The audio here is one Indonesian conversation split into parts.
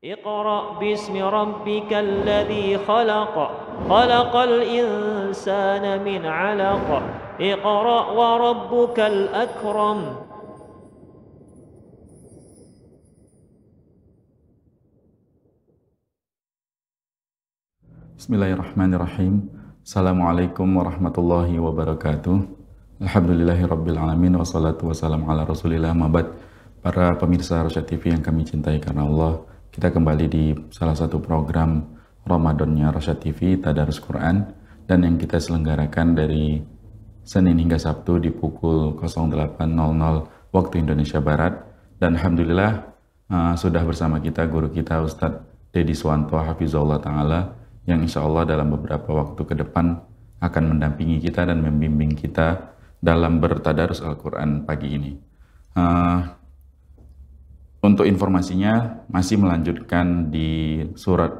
اقرأ باسم ربك الذي خلق خلق الإنسان من علق اقرأ وربك الأكرم بسم الله الرحمن الرحيم السلام عليكم ورحمة الله وبركاته الحمد لله رب العالمين والصلاة والسلام على رسول الله مبد para pemirsa Rosya TV yang kami cintai karena Allah Kita kembali di salah satu program Ramadannya Rasyad TV, Tadarus Quran, dan yang kita selenggarakan dari Senin hingga Sabtu di pukul 08.00 waktu Indonesia Barat. Dan Alhamdulillah uh, sudah bersama kita guru kita Ustadz Dedi Swanto Hafizullah Ta'ala yang insya Allah dalam beberapa waktu ke depan akan mendampingi kita dan membimbing kita dalam bertadarus Al-Quran pagi ini. Uh, untuk informasinya, masih melanjutkan di surat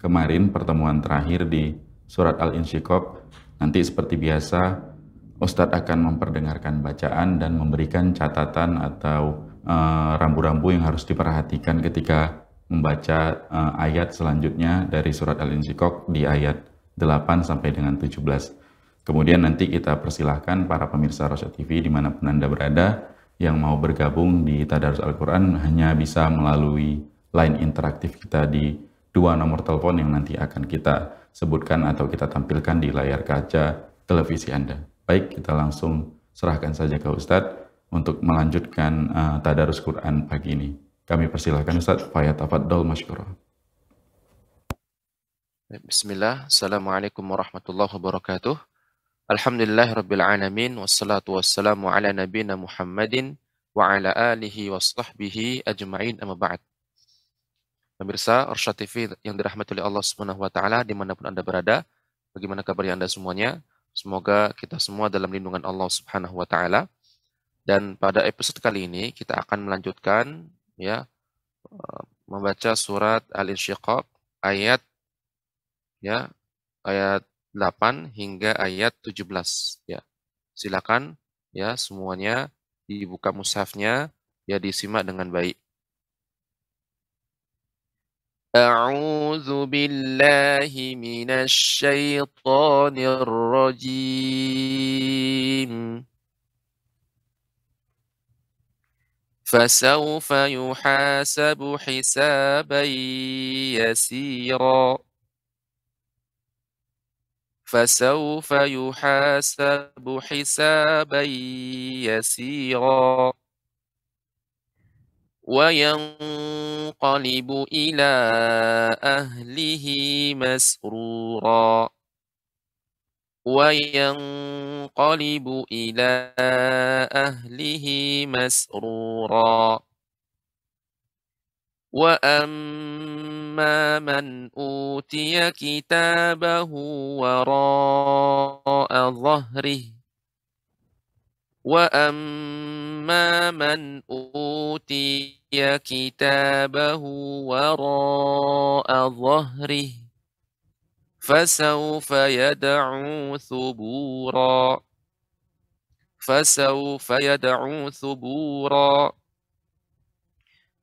kemarin, pertemuan terakhir di surat Al-Insyikok. Nanti seperti biasa, Ustadz akan memperdengarkan bacaan dan memberikan catatan atau eh, rambu-rambu uh, yang harus diperhatikan ketika membaca uh, ayat selanjutnya dari surat Al-Insyikok di ayat 8 sampai dengan 17. Kemudian nanti kita persilahkan para pemirsa Rosya TV dimanapun Anda berada, yang mau bergabung di Tadarus Al-Quran hanya bisa melalui line interaktif kita di dua nomor telepon yang nanti akan kita sebutkan atau kita tampilkan di layar kaca televisi Anda. Baik, kita langsung serahkan saja ke Ustadz untuk melanjutkan uh, Tadarus Quran pagi ini. Kami persilahkan Ustadz Faya Tafaddol Mashkurah. Bismillah, Assalamualaikum warahmatullahi wabarakatuh. Alhamdulillah Rabbil Alamin Wassalatu wassalamu ala nabina Muhammadin Wa ala alihi wa sahbihi ajma'in amma ba'd Pemirsa Orsha TV yang dirahmati oleh Allah Subhanahu wa taala dimanapun Anda berada, bagaimana kabar Anda semuanya? Semoga kita semua dalam lindungan Allah Subhanahu wa taala. Dan pada episode kali ini kita akan melanjutkan ya eh, membaca surat Al-Insyiqaq ayat ya ayat 8 hingga ayat 17 ya. Silakan ya semuanya dibuka mushafnya ya disimak dengan baik. أعوذ بالله من الشيطان الرجيم فسوف يحاسب حسابا يسيرا فسوف يحاسب حسابا يسيرا وينقلب إلى أهله مسرورا وينقلب إلى أهله مسرورا واما من اوتي كتابه وراء ظهره واما من اوتي كتابه وراء ظهره فسوف يدعو ثبورا فسوف يدعو ثبورا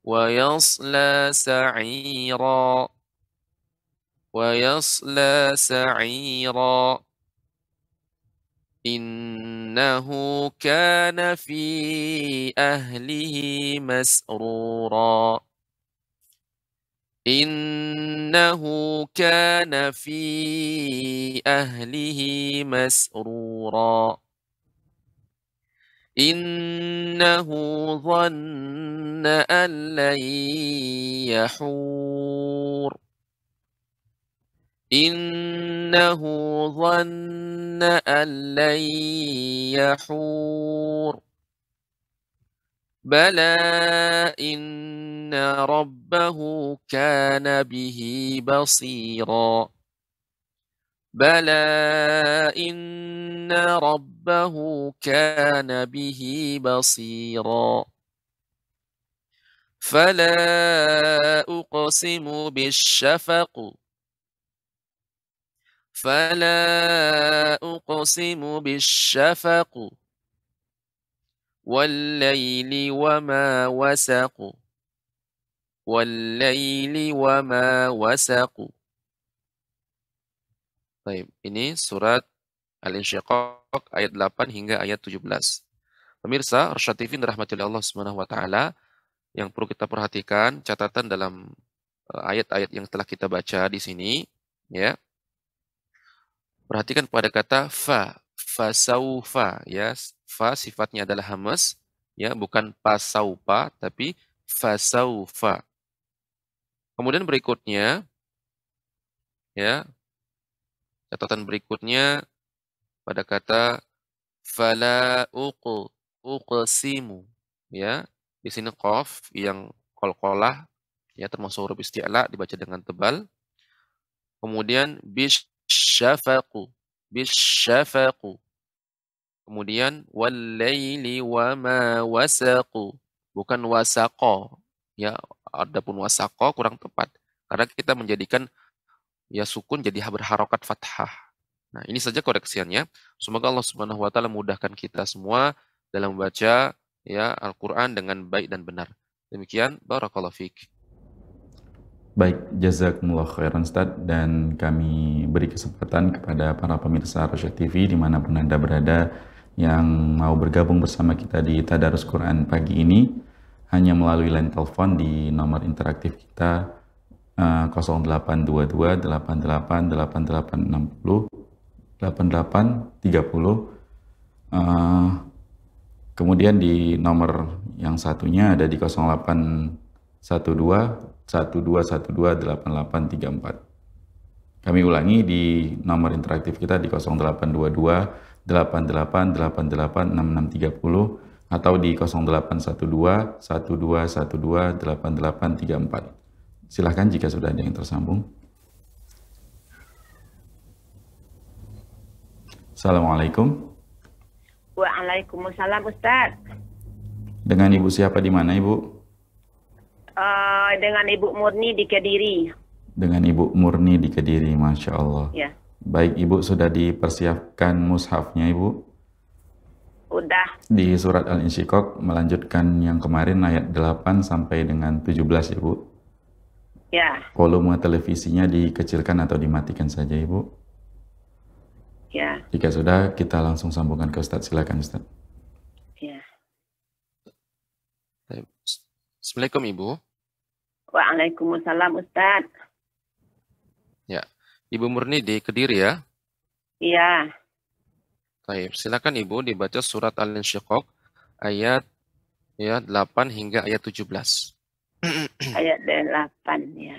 ويصلى سعيرا ويصلى سعيرا إنه كان في أهله مسرورا إنه كان في أهله مسرورا إنه ظن أن لن يحور إنه ظن أن لن يحور بلى إن ربه كان به بصيراً بلى إن ربه كان به بصيرا فلا أقسم بالشفق فلا أقسم بالشفق والليل وما وسق والليل وما وسق Baik, ini surat Al-Insyiqaq ayat 8 hingga ayat 17. Pemirsa, Rasyad TV dirahmati Allah Subhanahu yang perlu kita perhatikan catatan dalam e, ayat-ayat yang telah kita baca di sini, ya. Perhatikan pada kata fa, fasaufa, ya. Fa sifatnya adalah hamas, ya, bukan pasaufa tapi fasaufa. Kemudian berikutnya ya, Catatan berikutnya pada kata fala uqul uqsimu ya di sini qaf yang kolkolah ya termasuk huruf isti'la dibaca dengan tebal kemudian bisyafaqu bisyafaqu kemudian walaili wa ma wasaqu bukan wasaqo ya adapun wasaqo kurang tepat karena kita menjadikan ya sukun jadi berharokat fathah. Nah, ini saja koreksiannya. Semoga Allah Subhanahu wa taala mudahkan kita semua dalam membaca ya Al-Qur'an dengan baik dan benar. Demikian barakallahu fiik. Baik, jazakumullah khairan Ustaz dan kami beri kesempatan kepada para pemirsa Rosyad TV dimanapun Anda berada yang mau bergabung bersama kita di Tadarus Quran pagi ini hanya melalui line telepon di nomor interaktif kita 0822 88 8860 8830 uh, kemudian di nomor yang satunya ada di 0812 1212 8834 kami ulangi di nomor interaktif kita di 0822 88 88 6630 atau di 0812 1212 8834 Silahkan jika sudah ada yang tersambung. Assalamualaikum. Waalaikumsalam Ustaz. Dengan Ibu siapa di mana Ibu? Uh, dengan Ibu Murni di Kediri. Dengan Ibu Murni di Kediri, Masya Allah. Ya. Baik Ibu sudah dipersiapkan mushafnya Ibu? Udah. Di surat al Insyikok melanjutkan yang kemarin ayat 8 sampai dengan 17 Ibu. Ya. Volume televisinya dikecilkan atau dimatikan saja, Ibu. Ya. Jika sudah, kita langsung sambungkan ke Ustadz. Silakan, Ustadz. Ya. Assalamualaikum, Ibu. Waalaikumsalam, Ustadz. Ya. Ibu Murni di Kediri ya? Iya. Baik, silakan Ibu dibaca surat Al-Insyiqaq ayat ya 8 hingga ayat 17. belas ayat 8 ya. ya.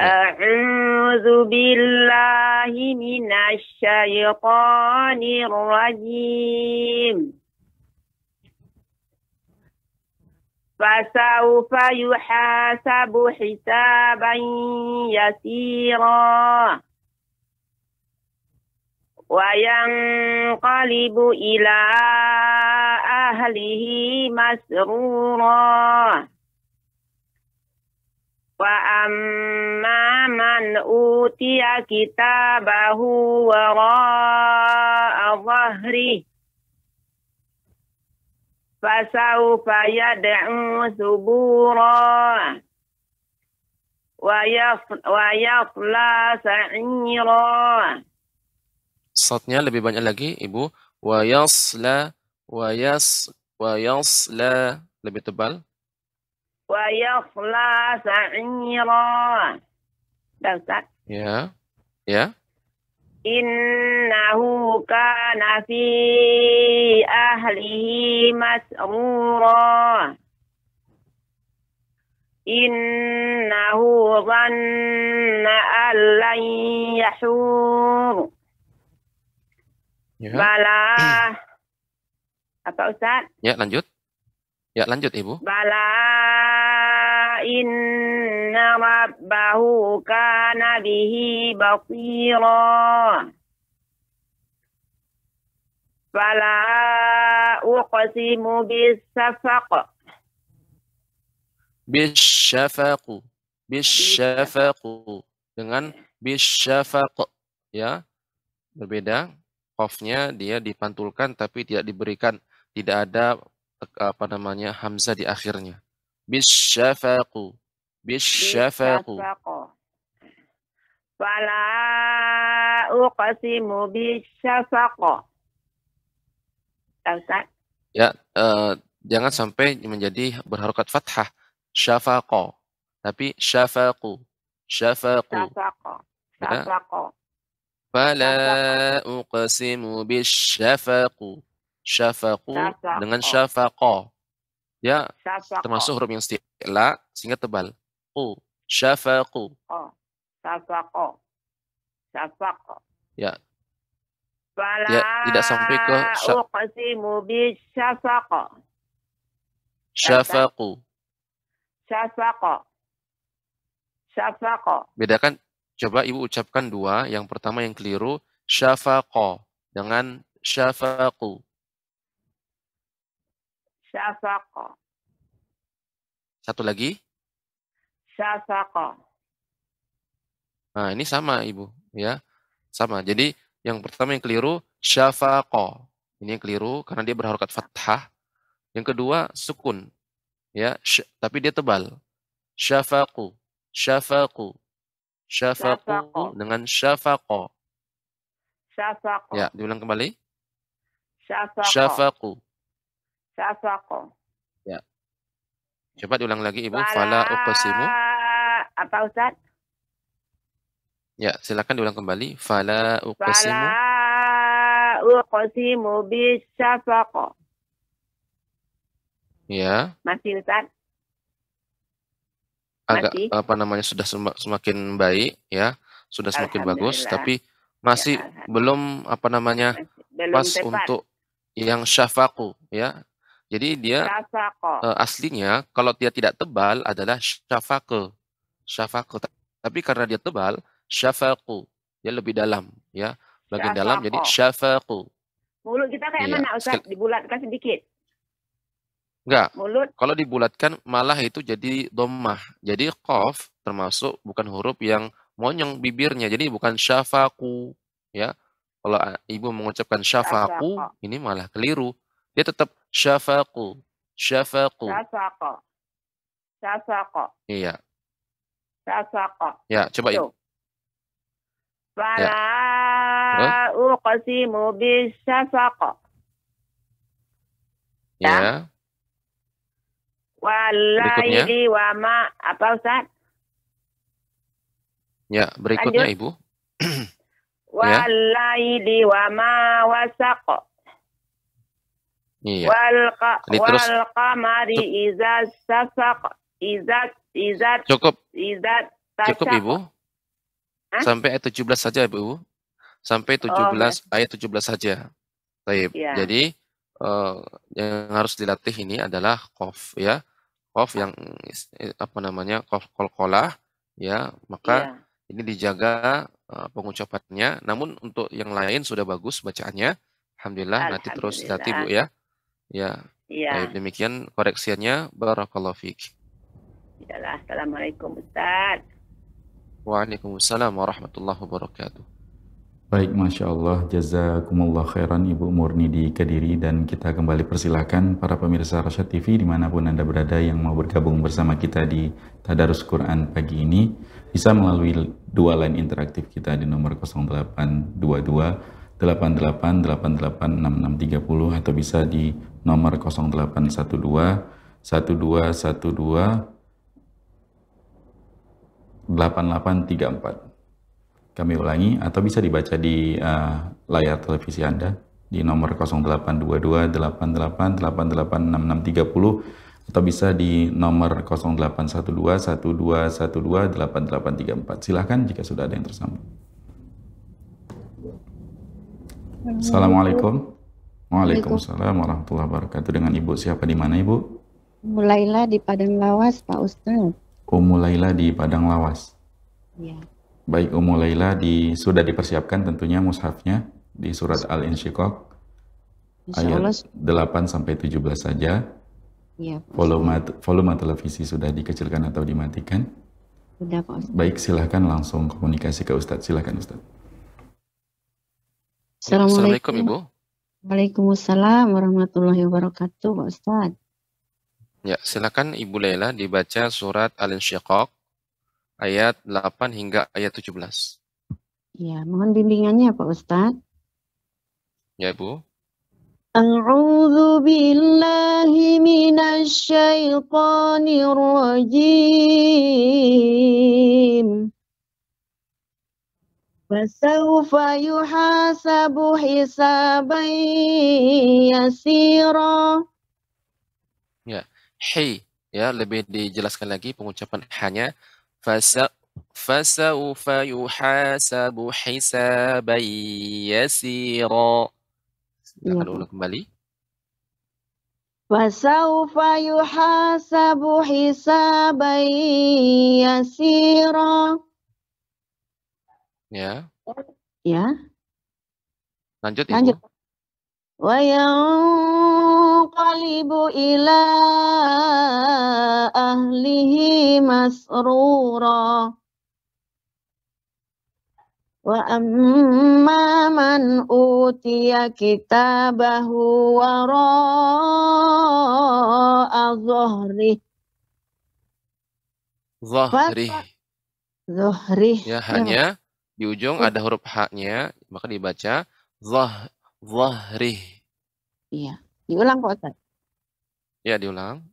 A'udzu billahi minasy syaithanir rajim. فسوف يحاسب حسابا يسيرا وينقلب إلى أهله مسرورا وأما من أوتي كتابه وراء ظهره فسوف يدعو ثبورا ويصلى سعيرا Satnya lebih banyak lagi, Ibu. Wayasla, wayas, wayasla, lebih tebal. ويصلى سعيرا Dah Ustaz. Ya. Ya. Innahu kana fi ahlihi mas'ura. Innahu dhanna an lan yahur. Ya. Bala. Apa Ustaz? Ya, lanjut. Ya, lanjut Ibu. Bala وإن ربه كان به بصيرا فلا أقسم بالشفق بالشفق بالشفق dengan bisyafaq ya berbeda kofnya dia dipantulkan tapi tidak diberikan tidak ada apa namanya hamzah di akhirnya bisyafaqu bisyafaqu wala uqsimu bisyafaq Ustaz ya uh, jangan sampai menjadi berharokat fathah syafaqo tapi syafaqu syafaqu syafaqo ya kan? fala uqsimu bisyafaqu syafaqu dengan syafaqo Ya, Syafaqa. termasuk huruf yang isti'la sehingga tebal. U syafaqo Oh, syafaqo Ya. Fala ya, tidak sampai ke syafaqo syafaqo syafaqo syafaqo Syafaq. Syafaq. Bedakan coba Ibu ucapkan dua, yang pertama yang keliru syafaqo dengan syafaqo Syafaqa. Satu lagi? Syafaqa. Nah, ini sama Ibu, ya. Sama. Jadi yang pertama yang keliru syafaqa. Ini yang keliru karena dia berharokat fathah. Yang kedua sukun. Ya, tapi dia tebal. Syafaqu, syafaqu. Syafaqu dengan syafaqa. Syafaqa. Ya, diulang kembali. Syafaqa. Sa'aswaqo. Ya. Coba ulang lagi Ibu. Fala, Fala uqsimu. Apa Ustaz? Ya, silakan diulang kembali. Fala uqsimu. Fala uqsimu bisyafaq. Ya. Masih Ustaz? Agak Masih. apa namanya sudah semakin baik ya, sudah semakin bagus tapi ya, masih ya, belum apa namanya belum pas tepat. untuk yang syafaku ya jadi dia uh, aslinya kalau dia tidak tebal adalah syafaqu. Syafaqu. Tapi karena dia tebal, syafaqu. Dia lebih dalam ya. Bagian dalam jadi syafaqu. Mulut kita kayak ya. mana Ustaz? Dibulatkan sedikit. Enggak. Mulut. Kalau dibulatkan malah itu jadi domah. Jadi qaf termasuk bukan huruf yang monyong bibirnya. Jadi bukan syafaqu ya. Kalau eh, ibu mengucapkan syafaqu, ini malah keliru dia tetap syafaqu. Syafaqu. Syafaqu. Syafaqu. Iya. Syafaqu. Ya, coba yuk Fala ya. uqsimu bisyafaq. Ya. ya. Walaili wa ma apa Ustaz? Ya, berikutnya Lanjut. Ibu. Ya. Walaili wa ma wasaqa Iya. Wal, terus Cukup. Cukup Ibu. Hah? Sampai ayat 17 saja Ibu. Sampai 17 oh, ayat 17 saja. Taib. Ya. Jadi uh, yang harus dilatih ini adalah kof ya. kof yang eh, apa namanya? kof kolkolah ya. Maka ya. ini dijaga uh, pengucapannya. Namun untuk yang lain sudah bagus bacaannya. Alhamdulillah, Alhamdulillah. nanti terus dilatih Bu ya. Ya. Ya. Baik, demikian koreksiannya. Barakallahu fiqh. Assalamualaikum Ustaz. Waalaikumsalam warahmatullahi wabarakatuh. Baik, Masya Allah. Jazakumullah khairan Ibu Murni di Kediri dan kita kembali persilahkan para pemirsa Rasyad TV dimanapun Anda berada yang mau bergabung bersama kita di Tadarus Quran pagi ini bisa melalui dua line interaktif kita di nomor 0822 puluh atau bisa di nomor 0812 1212 8834. Kami ulangi atau bisa dibaca di uh, layar televisi Anda di nomor 0822 tiga puluh atau bisa di nomor 0812 1212 8834. Silahkan jika sudah ada yang tersambung. Assalamualaikum. Waalaikumsalam warahmatullahi wabarakatuh. Dengan Ibu siapa di mana Ibu? Mulailah di Padang Lawas, Pak Ustaz. Oh, Laila di Padang Lawas. Ya. Baik Umu Laila di sudah dipersiapkan tentunya mushafnya di surat Al-Insyiqaq ayat 8 sampai 17 saja. Ya, volume volume televisi sudah dikecilkan atau dimatikan. Sudah, Pak Ustaz. Baik, silahkan langsung komunikasi ke Ustadz. Silahkan Ustadz. Assalamualaikum, Assalamualaikum Ibu. Waalaikumsalam warahmatullahi wabarakatuh, Pak Ustaz. Ya, silakan Ibu Lela dibaca surat Al-Insyiqaq ayat 8 hingga ayat 17. Ya, mohon bimbingannya Pak Ustaz. Ya, Ibu. A'udzu billahi minasy syaithanir rajim. فسوف يحاسب حسابا يسيرا ya hi ya lebih dijelaskan lagi pengucapan hanya fasa fasaufa yuhasabu hisaban yasira silakan iya, ya. ulang kembali fasaufa yuhasabu hisaban yasira Ya. Ya. Lanjut, Ibu. Lanjut. Wa yanqalibu ila ahlihi masrura. Wa amma man utiya kitabahu wara'a zuhri. Zuhri. Zuhri. Ya, hanya di ujung iya. ada huruf haknya, maka dibaca zah zahri Iya, diulang kok? Ustaz. Ya, diulang.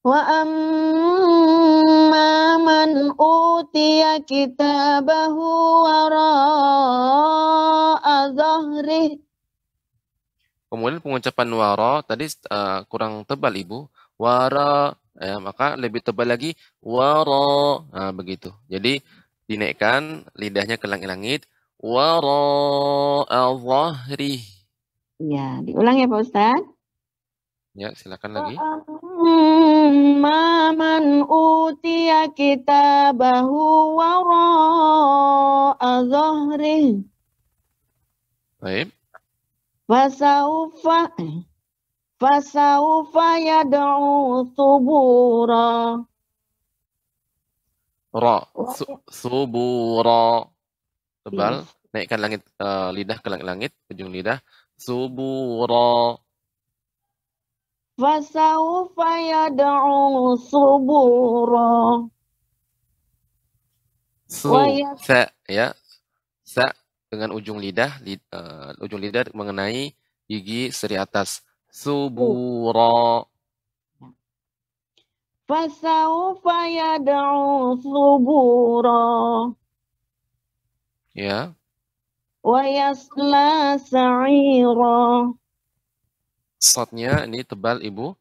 Wa amma man utiya kitabahu ra'a zahrih. Kemudian pengucapan wara tadi uh, kurang tebal Ibu. Wara ya, maka lebih tebal lagi wara. Nah, begitu. Jadi dinaikkan lidahnya ke langit-langit wara'a Ya, diulang ya Pak Ustaz. Ya, silakan lagi. Maman utiya kitabahu wara'a zahri. Baik. Fasaufa fasaufa yad'u subura. Ra. Su subura. Tebal. Iya. Naikkan langit uh, lidah ke langit-langit, ujung lidah. Subura. Fasaufa yad'u subura. Su, ya-, sa, ya. Sa dengan ujung lidah, li, uh, ujung lidah mengenai gigi seri atas. Iya. Subura. فسوف subura ya wa yasla sa'ira Satnya ini tebal ibu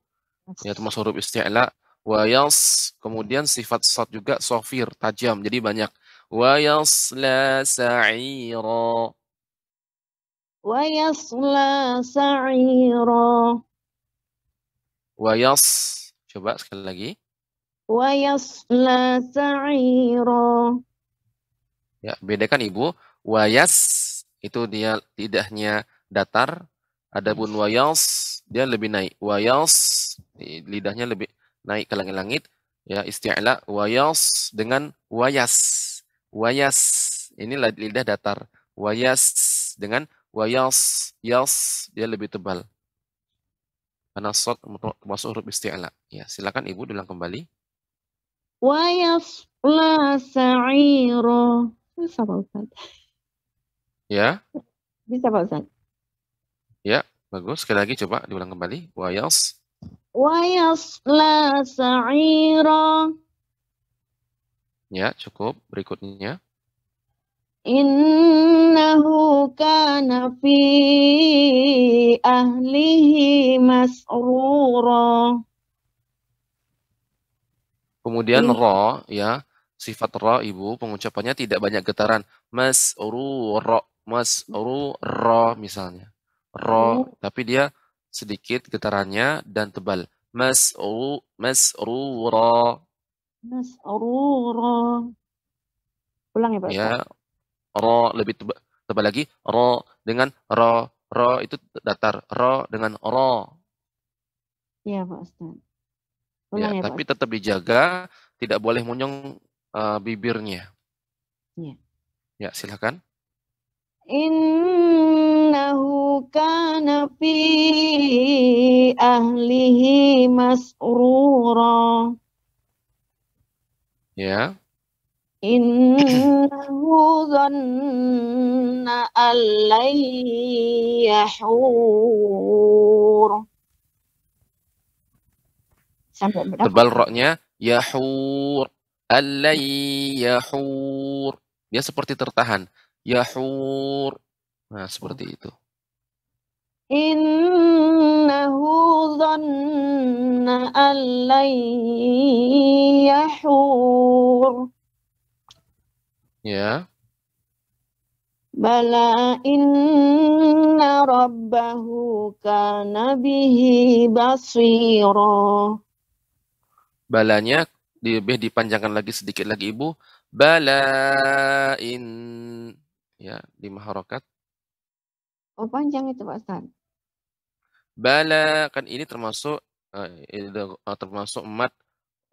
ya termasuk huruf isti'la wayas kemudian sifat sat juga sofir tajam jadi banyak yasla sa'ira yasla sa'ira wayas Coba sekali lagi. Wa yasla sa'ira. Ya, bedakan Ibu. Wayas itu dia lidahnya datar, adapun wayas dia lebih naik. Wayas lidahnya lebih naik ke langit-langit. Ya, isti'la wayas dengan wayas. Wayas ini lidah datar. Wayas dengan wayas yas dia lebih tebal. Karena sod termasuk huruf isti'la. Ya, silakan Ibu dulang kembali. Wa yasla sairo Bisa Pak Ustaz. Ya. Bisa Pak Ustaz. Ya, bagus. Sekali lagi coba diulang kembali. Wa yas. Wa yasla sairo Ya, cukup. Berikutnya innahu kana fi ahlihi masrura Kemudian iya. ro ya, sifat ro Ibu pengucapannya tidak banyak getaran. Masrura, masrura misalnya. Ro, iya. tapi dia sedikit getarannya dan tebal. Masru, masrura. Masrura. Ulang ya Pak. Ya, ro lebih tebal, tebal lagi ro dengan ro ro itu datar ro dengan ro iya pak ustadz. ya, ya, tapi tetap dijaga tidak boleh munyong uh, bibirnya ya, ya silakan innahu kana fi ahlihi mas'rura ya إنه ظن أن لن Tebal roknya yahur Allai yahur dia seperti tertahan yahur nah seperti itu innahu Zanna Allai yahur Ya. Bala inna rabbahu kana bihi basira. Balanya lebih dipanjangkan lagi sedikit lagi Ibu. Bala in ya di maharokat. Oh panjang itu Pak Ustaz. Bala kan ini termasuk uh, termasuk emat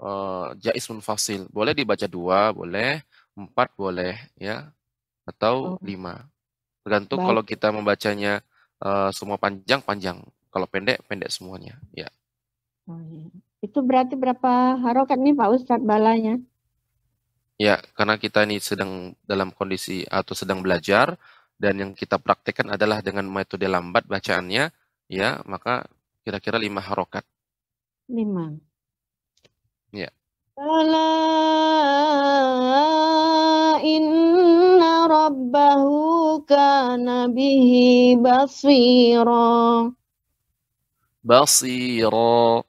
uh, jais munfasil. Boleh dibaca dua, boleh empat boleh ya atau oh. lima tergantung kalau kita membacanya uh, semua panjang panjang kalau pendek pendek semuanya ya oh, iya. itu berarti berapa harokat nih Pak Ustadz balanya ya karena kita ini sedang dalam kondisi atau sedang belajar dan yang kita praktekkan adalah dengan metode lambat bacaannya ya maka kira-kira lima harokat lima ya Allah inna rabbahu kana bihi basira. Basira.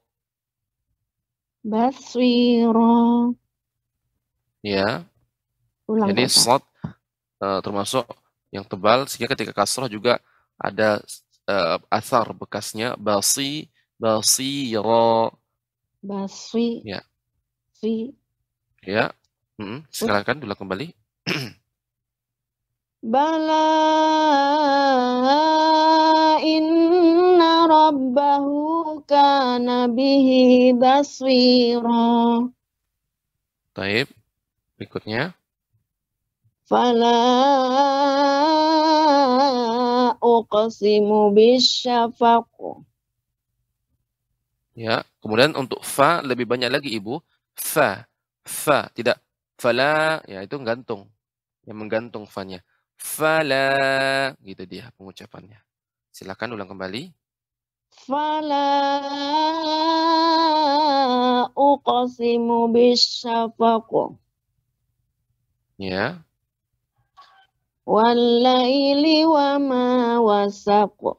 Basira. Ya. Ulang Jadi slot uh, e, termasuk yang tebal sehingga ketika kasroh juga ada uh, asar bekasnya basi basiro basi ya si ya hmm, silakan dulu kembali Bala inna rabbahu kana bihi baswira. Taib. Berikutnya. Fala uqsimu bisyafaq. Ya, kemudian untuk fa lebih banyak lagi Ibu. Fa, fa, tidak Fala, ya itu gantung. Yang menggantung fanya. Fala, gitu dia pengucapannya. Silakan ulang kembali. Fala uqasimu bisyafaq. Ya. Walaili wa ma wasaq. Uh,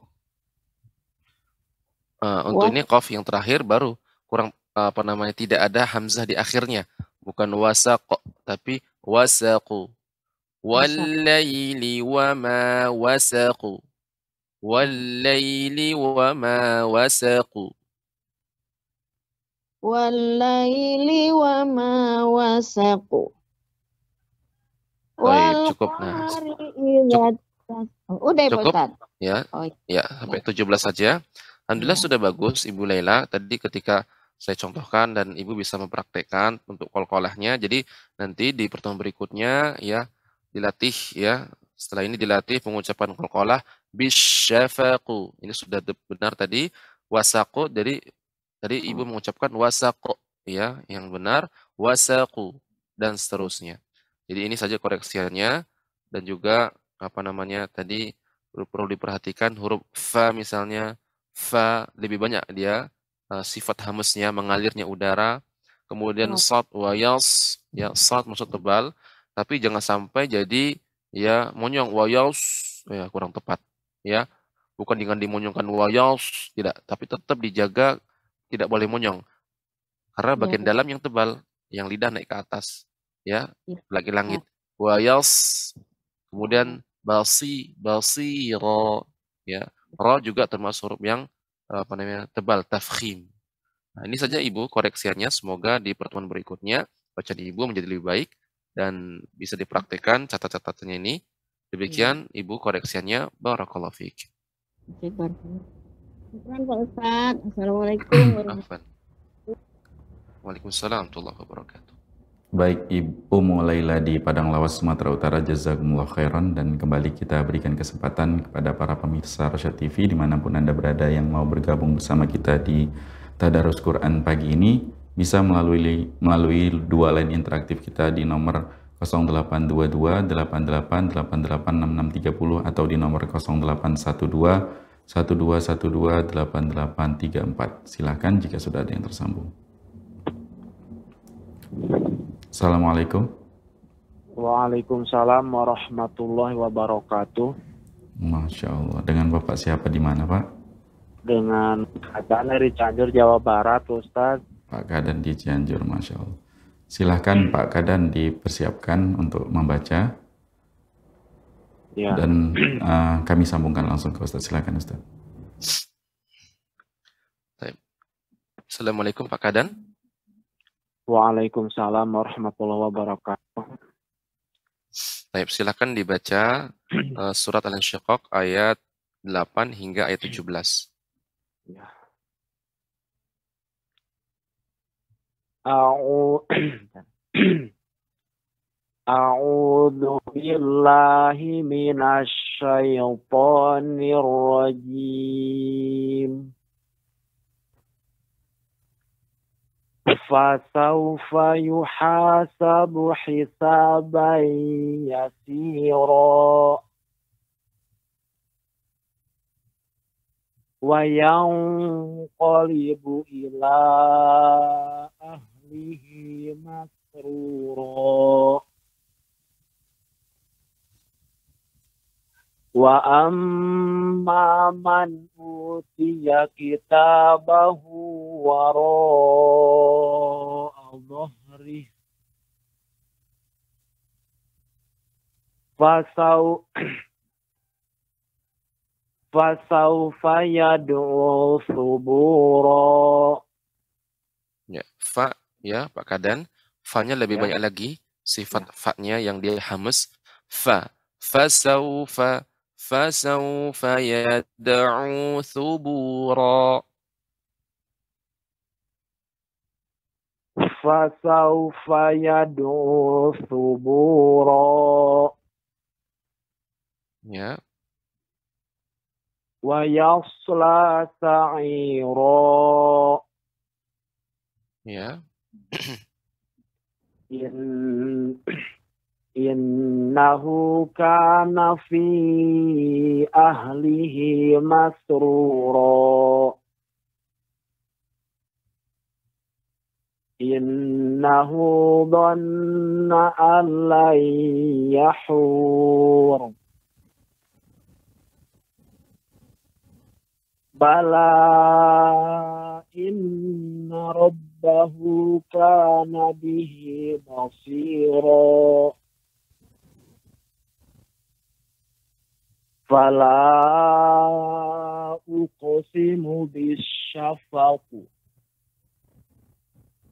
eh, untuk Wah. ini kof yang terakhir baru kurang apa namanya tidak ada hamzah di akhirnya bukan wasaq tapi wasaqu wallayli wama wasaqu wallayli wama wasaqu wallayli wama wasaqu Baik, cukup nah. Cukup. Udah cukup. Ya. Oh, iya. Ya, sampai 17 saja. Alhamdulillah iya. sudah bagus Ibu Laila tadi ketika saya contohkan dan ibu bisa mempraktekkan untuk kol-kolahnya. Jadi nanti di pertemuan berikutnya ya dilatih ya. Setelah ini dilatih pengucapan kol-kolah bisyafaqu. Ini sudah benar tadi wasako. Jadi tadi ibu hmm. mengucapkan wasako ya yang benar wasaku dan seterusnya. Jadi ini saja koreksiannya dan juga apa namanya tadi perlu diperhatikan huruf fa misalnya fa lebih banyak dia Eh, sifat hamesnya mengalirnya udara. Kemudian oh. sad wayas ya salt maksud tebal, tapi jangan sampai jadi ya monyong wayas ya kurang tepat, ya. Bukan dengan dimonyongkan wayas tidak, tapi tetap dijaga tidak boleh monyong. Karena iya, bagian ya. dalam yang tebal, yang lidah naik ke atas, ya, ya. lagi langit. Ya. wayas yas, kemudian basi, basiro, ya. Ro juga termasuk huruf yang apa namanya tebal tafkhim. Nah, ini saja Ibu koreksiannya. Semoga di pertemuan berikutnya bacaan Ibu menjadi lebih baik dan bisa dipraktekkan catat-catatannya ini. Demikian ya. Ibu koreksiannya. Barakallahu fiik. Assalamualaikum warahmatullahi warahmatullahi wabarakatuh. Baik Ibu Mulaila di Padang Lawas, Sumatera Utara, Jazakumullah Khairan. Dan kembali kita berikan kesempatan kepada para pemirsa Rasyad TV dimanapun Anda berada yang mau bergabung bersama kita di Tadarus Quran pagi ini bisa melalui melalui dua line interaktif kita di nomor 0822 88 88 atau di nomor 0812 1212 8834. Silakan jika sudah ada yang tersambung. Assalamualaikum. Waalaikumsalam warahmatullahi wabarakatuh. Masya Allah. Dengan Bapak siapa di mana Pak? Dengan Kadan dari Cianjur, Jawa Barat, Ustaz. Pak Kadan di Cianjur, Masya Allah. Silahkan Pak Kadan dipersiapkan untuk membaca. Ya. Dan uh, kami sambungkan langsung ke Ustaz. Silahkan Ustaz. Assalamualaikum Pak Kadan. Waalaikumsalam warahmatullahi wabarakatuh. Baik, silakan dibaca uh, surat Al-Insyiqaq ayat 8 hingga ayat 17. Ya. A'udzu billahi minasy syaithanir rajim. فسوف يحاسب حسابا يسيرا وينقلب إلى أهله مسرورا وأما من أوتي كتابه وراء fasau fasau fayadu suburo, ya fa ya Pak Kadan fa-nya lebih ya. banyak lagi sifat ya. fa-nya yang dia hamas fa fasau fa fasau fayadu suburo, fasau fayadu suburo. Ya. Wa yasla sa'ira. Ya. In innahu kana fi ahlihi masrura. إنه ظن أن لن يحور بلى إن ربه كان به بصيرا فلا أقسم بالشفق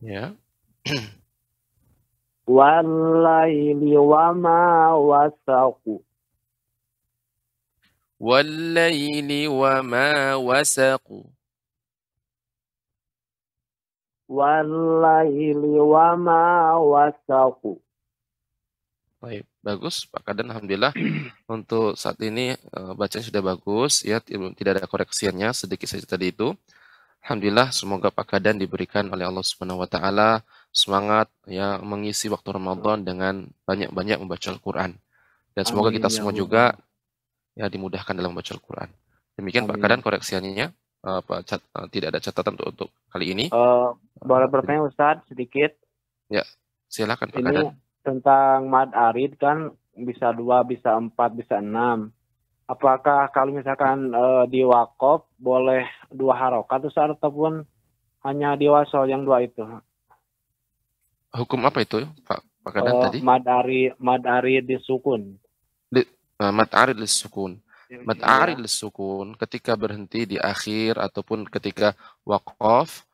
yeah. والليل وما وسق والليل وما وسق wa وما وسق Baik, bagus Pak Kadan alhamdulillah untuk saat ini eh, bacaan sudah bagus ya tidak ada koreksiannya sedikit saja tadi itu. Alhamdulillah semoga Pak Kadan diberikan oleh Allah Subhanahu wa taala semangat ya mengisi waktu Ramadan dengan banyak-banyak membaca Al-Qur'an. Dan semoga kita semua ya juga ya dimudahkan dalam membaca Al-Quran. Demikian Amin. Pak Kadan koreksiannya. Uh, Pak, cat, uh, tidak ada catatan untuk, untuk kali ini. Uh, boleh bertanya Ustadz sedikit? Ya, silakan Pak ini Kadan. Tentang mad arid kan bisa dua, bisa empat, bisa enam. Apakah kalau misalkan uh, di wakop boleh dua harokat Ustadz ataupun hanya di wasol yang dua itu? Hukum apa itu Pak, Pak Kadan uh, tadi? Mad arid, mad arid disukun. Eh, mat'arid lissukun. Ya, gitu mat'arid ya. lissukun ketika berhenti di akhir ataupun ketika waqaf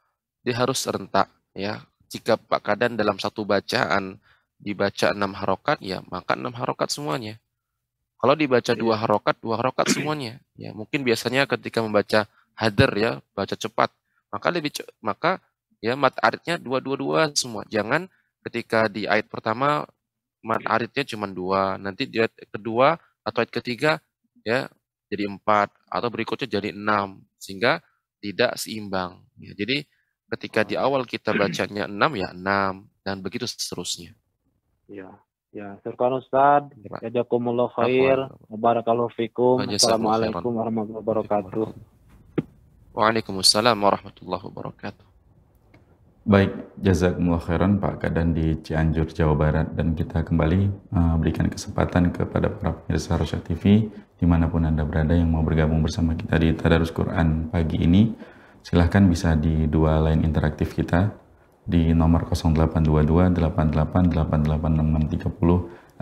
dia harus serentak ya. Jika Pak Kadan dalam satu bacaan dibaca enam harokat ya maka enam harokat semuanya. Kalau dibaca ya, dua harokat, dua harokat semuanya. Ya mungkin biasanya ketika membaca hadir ya baca cepat maka lebih ce maka ya mat aritnya dua dua dua semua jangan ketika di ayat pertama mat aritnya cuma dua nanti di ayat kedua atau ayat ketiga ya jadi empat atau berikutnya jadi enam sehingga tidak seimbang. Ya, jadi ketika di awal kita bacanya enam ya enam dan begitu seterusnya. Ya, ya. ustad ya Jazakumullah khair. Barakallahu fikum. Assalamualaikum warahmatullahi wabarakatuh. Waalaikumsalam warahmatullahi wabarakatuh. Baik, jazakumullah khairan Pak Kadan di Cianjur, Jawa Barat. Dan kita kembali uh, berikan kesempatan kepada para pemirsa Rosya TV, dimanapun Anda berada yang mau bergabung bersama kita di Tadarus Quran pagi ini, silahkan bisa di dua line interaktif kita, di nomor 0822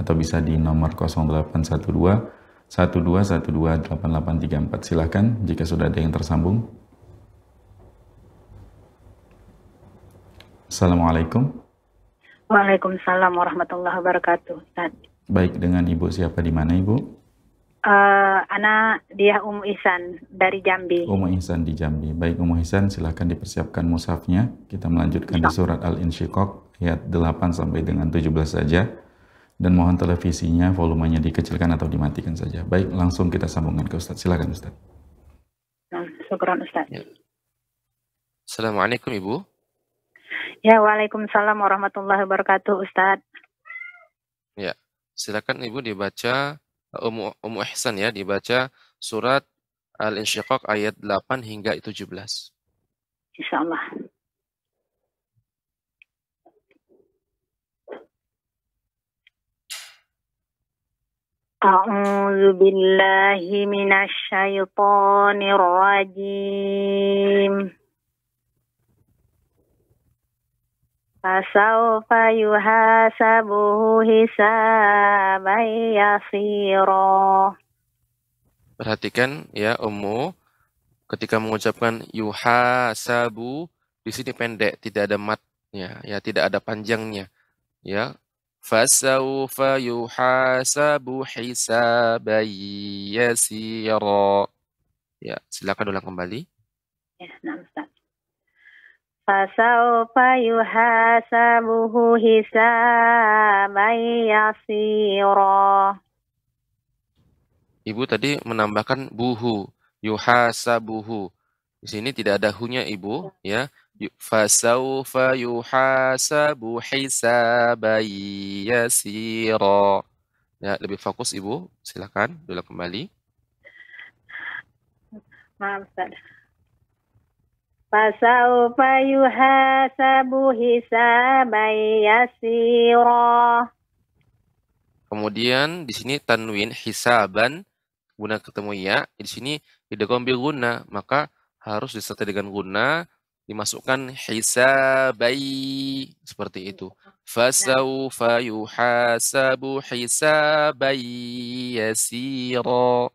atau bisa di nomor 0812 12128834. Silahkan jika sudah ada yang tersambung, Assalamualaikum. Waalaikumsalam warahmatullahi wabarakatuh. Ustaz. Baik, dengan Ibu siapa di mana Ibu? Uh, eh, anak dia Umu Ihsan dari Jambi. Umu Ihsan di Jambi. Baik Umu Ihsan, silahkan dipersiapkan musafnya. Kita melanjutkan Ustaz. di surat al Insyikok ayat 8 sampai dengan 17 saja. Dan mohon televisinya, volumenya dikecilkan atau dimatikan saja. Baik, langsung kita sambungkan ke Ustaz. Silakan Ustaz. Nah, Syukran Ustaz. Ya. Assalamualaikum Ibu. Ya, Waalaikumsalam warahmatullahi wabarakatuh, Ustaz. Ya, silakan Ibu dibaca Ummu um Ihsan ya, dibaca surat Al-Insyiqaq ayat 8 hingga 17. Insyaallah. أعوذ بالله من الشيطان الرجيم فسوف يحاسبه حسابا يسيرا Perhatikan ya Ummu ketika mengucapkan yuhasabu di sini pendek, tidak ada matnya, ya tidak ada panjangnya. Ya. Fasaufa yuhasabu hisaban yasira. Ya, silakan ulang kembali. Ya, nah, Ustaz. فسوف يحاسبه حسابا يسيرا Ibu tadi menambahkan buhu, yuhasabuhu. Di sini tidak ada hunya ibu, ya. ya. Fasaufa yuhasabu hisabai yasiro. Ya, lebih fokus ibu, silakan Dulu kembali. Maaf, Ustaz. فسوف يحاسب حسابا Kemudian di sini tanwin hisaban guna ketemu ya. Di sini tidak ambil guna, maka harus disertai dengan guna dimasukkan hisabai seperti itu. Fasaufa yuhasabu hisabai yasira.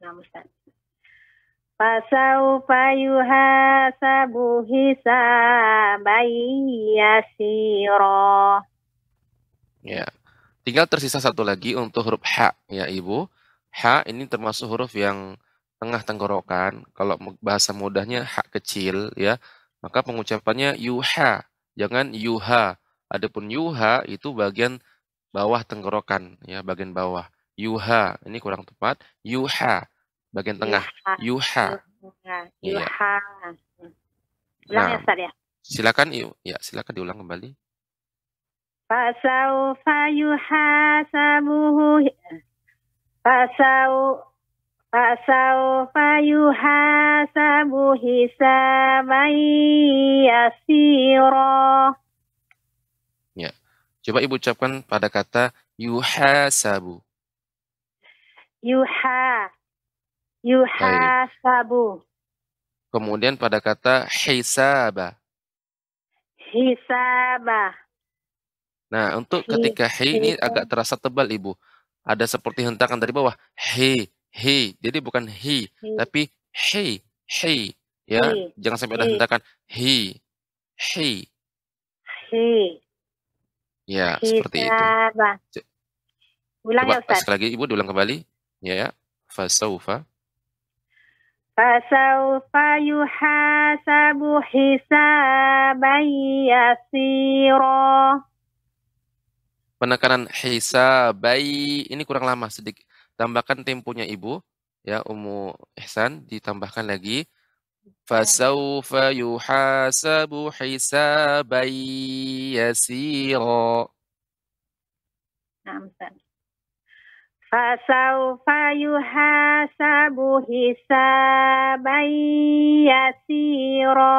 Nah, فسوف يحاسب حسابا yasiro. Ya. Tinggal tersisa satu lagi untuk huruf H ya Ibu. H ini termasuk huruf yang tengah tenggorokan. Kalau bahasa mudahnya H kecil ya. Maka pengucapannya yuha, jangan yuha. Adapun yuha itu bagian bawah tenggorokan ya, bagian bawah. Yuha ini kurang tepat, yuha bagian tengah. Yuha. Yuha. Iya. Yuha. Ulang nah, ya, Ustaz ya. Silakan ya, silakan diulang kembali. Fasaufa yuhasabuhu Fasau Fasaufa yuhasabu hisaban yasira. Ya. Coba Ibu ucapkan pada kata yuhasabu. Yuha Yuhasabu. Kemudian pada kata hisaba. Hisaba. Nah, untuk ketika hi, ini agak terasa tebal, Ibu. Ada seperti hentakan dari bawah. Hi, hi. Jadi bukan hi, hi. tapi hi, hi. Ya, hi, jangan sampai hi. ada hentakan. Hi, hi. Hi. Ya, hi, seperti hisaba. itu. Ulang Coba ya, Ustaz. sekali lagi, Ibu, diulang kembali. Ya, ya. Fasaufa. فسوف يحاسب حسابا يسيرا penekanan hisabai ini kurang lama sedikit. Tambahkan temponya Ibu ya Umu Ihsan ditambahkan lagi fasaufa yuhasabu hisabai yasira. Nah, Fasaufa yuhasabu hisaban yasira.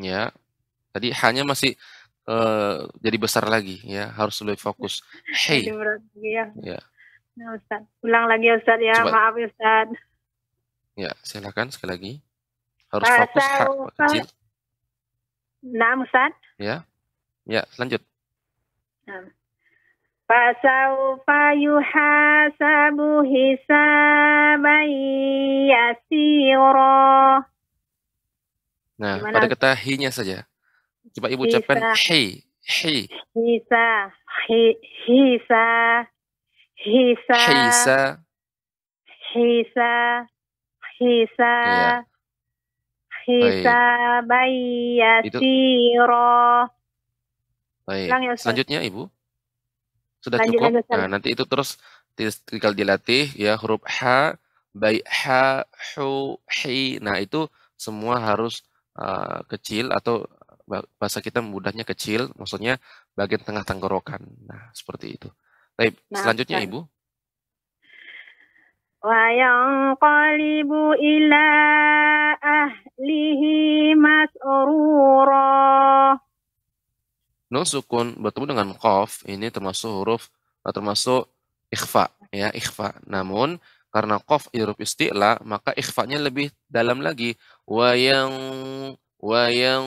Ya. Tadi hanya masih uh, jadi besar lagi ya, harus lebih fokus. Hey. Ya. ya. Nah, Ustaz. Ulang lagi Ustaz ya, Coba. maaf Ustaz. Ya, silakan sekali lagi. Harus Fasaufa. fokus hak kecil. Nah, Ustaz. Ya. Ya, lanjut. Nah. فسوف يحاسب حسابا يسيرا Nah, Gimana? pada kata hi-nya saja. Coba Ibu ucapkan hi, hi. Hisa, hi, hisa, hisa. Hisa. Hisa, hisa. Iya. Hisa, Hisa bayasiro. Baik. Baik. Ya, Selanjutnya Ibu sudah lanjut, cukup. Lanjut, Nah, nanti itu terus tinggal dilatih ya huruf h baik h, hu, hi. Nah, itu semua harus uh, kecil atau bahasa kita mudahnya kecil, maksudnya bagian tengah tenggorokan. Nah, seperti itu. Baik, nah, selanjutnya kan. Ibu. وينقلب إلى ahlihi مسرورا Nun sukun bertemu dengan kof ini termasuk huruf atau eh, termasuk ikhfa ya ikhfa. Namun karena kof huruf isti'la maka ikhfanya lebih dalam lagi wayang wayang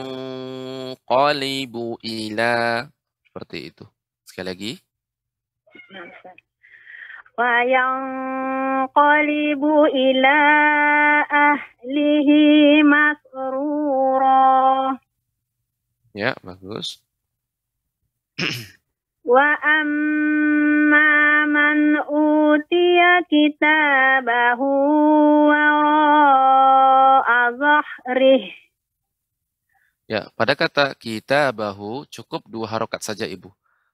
qalibu ila seperti itu. Sekali lagi. wayang qalibu ila ahlihi masrura. Ya, bagus. Wa amma man utiya kitabahu wara'a zahrih. Ya, pada kata kita bahu cukup dua harokat saja ibu.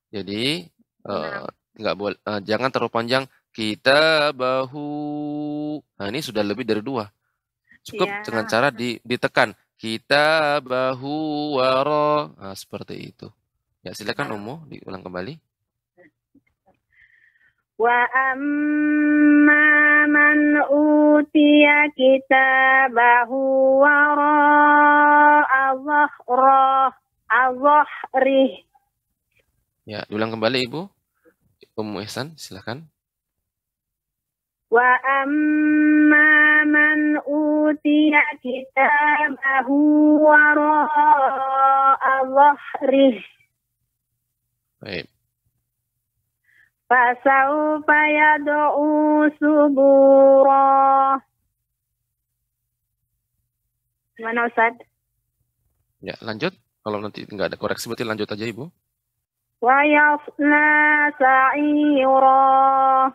Jadi nah. uh, nggak boleh, uh, jangan terlalu panjang. Kita bahu, nah ini sudah lebih dari dua. Cukup ya. dengan cara di, ditekan. Kita bahu waro, nah, seperti itu. Ya, silakan Umu diulang kembali. Wa amma man utiya kitabahu roh Allah rih. Ya, diulang kembali Ibu. Ummu Ihsan, silakan. Wa amma man utiya kitabahu Allah rih. Baik. Fasau يدعو subura. Mana Ustaz? Ya, lanjut. Kalau nanti nggak ada koreksi berarti lanjut aja Ibu. Wayafna sa'ira.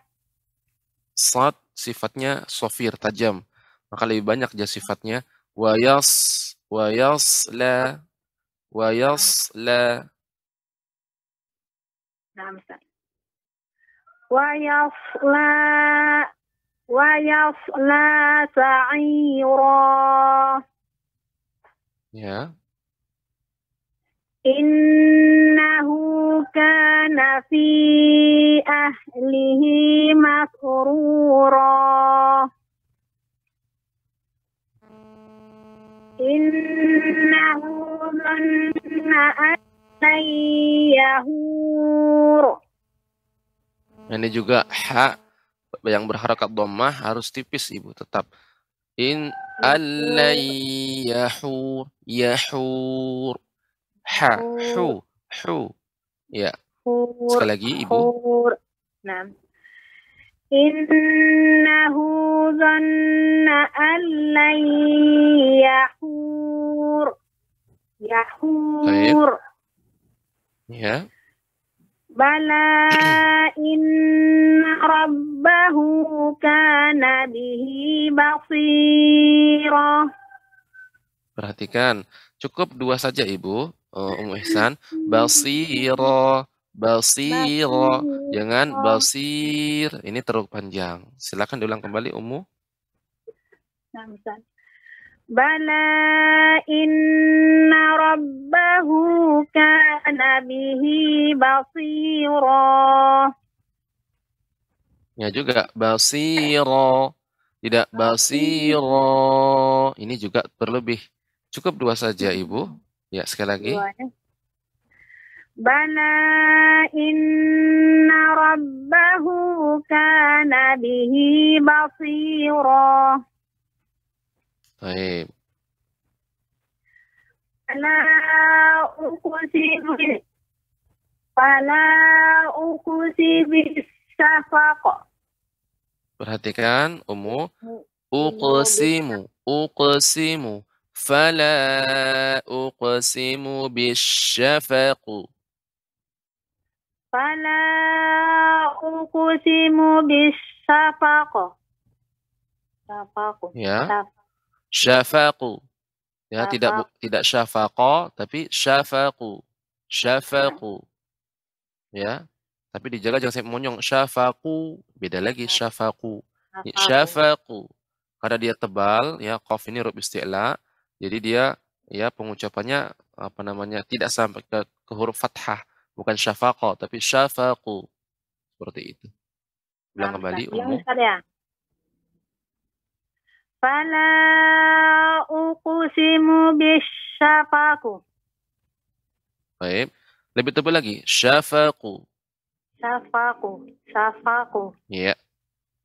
Sat sifatnya sofir tajam. Maka lebih banyak aja sifatnya wayas wayasla la نعم الثاني ويصلى ويصلى سعيرا يا إنه كان في أهله مسرورا إنه ظن أن yahur. Ini juga ha yang berharakat domah harus tipis Ibu tetap. In alayyahur yahur ha hu hu ya. Sekali lagi Ibu. Nah. Innahu zanna an yahur. Yahur. Baik. Ya. Bala inna rabbahu kana bihi basira. Perhatikan, cukup dua saja Ibu, uh, oh, Umu Ihsan. Basira, basiro, jangan basir. Ini teruk panjang. Silakan diulang kembali Umu. Bala inna rabbahu kana به بصيرا Ya juga basiro, tidak basiro. Ini juga berlebih. Cukup dua saja, Ibu. Ya, sekali lagi. Bana inna rabbahu kana bihi basira. Baik. Fala ukusibu Fala ukusibu Safaq Perhatikan Umu Ukusimu Ukusimu Fala ukusimu Bishafaq Fala ukusimu Bishafaq Safaq Ya Syafaqu. Syafaqu Ya, tidak tidak syafaqa tapi syafaqu. Syafaqu. Ya. Tapi dijaga jangan sampai monyong. Syafaqu beda lagi syafaqu. Syafaqu. Karena dia tebal ya qaf ini rub isti'la. Jadi dia ya pengucapannya apa namanya tidak sampai ke, ke huruf fathah bukan syafaqo tapi syafaqu seperti itu bilang kembali iya, umum ya. فلا أقسم بالشفق طيب lebih tebal lagi syafaku syafaku syafaku iya